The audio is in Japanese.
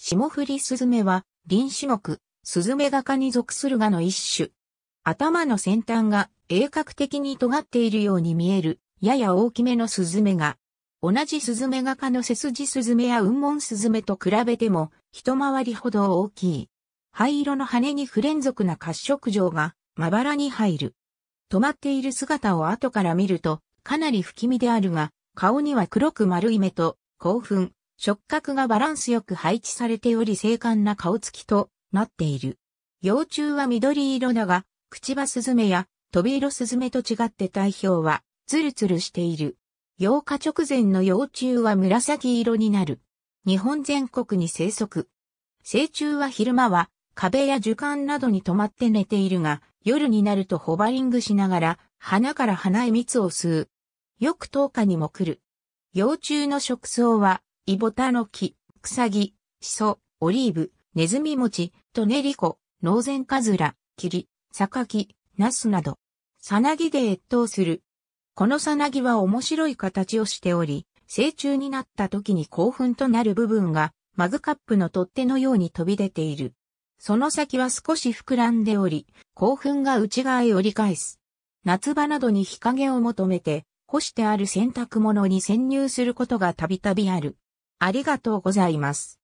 霜降りスズメは、林種目、スズメガ科に属するがの一種。頭の先端が鋭角的に尖っているように見える、やや大きめのスズメガ。同じスズメガ科の背筋スズメや雲門スズメと比べても、一回りほど大きい。灰色の羽に不連続な褐色状が、まばらに入る。止まっている姿を後から見ると、かなり不気味であるが、顔には黒く丸い目と、興奮、触覚がバランスよく配置されており精悍な顔つきとなっている。幼虫は緑色だが、クチバスズメやトビイロスズメと違って体表はツルツルしている。8日直前の幼虫は紫色になる。日本全国に生息。成虫は昼間は壁や樹幹などに止まって寝ているが、夜になるとホバリングしながら花から花へ蜜を吸う。よく10日にも来る。幼虫の食草はイボタの木、クサギ、シソ、オリーブ、ネズミ餅、トネリコ、ノウゼンカズラ、キリ、サカキ、ナスなど、サナギで越冬する。このサナギは面白い形をしており、成虫になった時に興奮となる部分が、マグカップの取っ手のように飛び出ている。その先は少し膨らんでおり、興奮が内側へ折り返す。夏場などに日陰を求めて、干してある洗濯物に潜入することがたびたびある。ありがとうございます。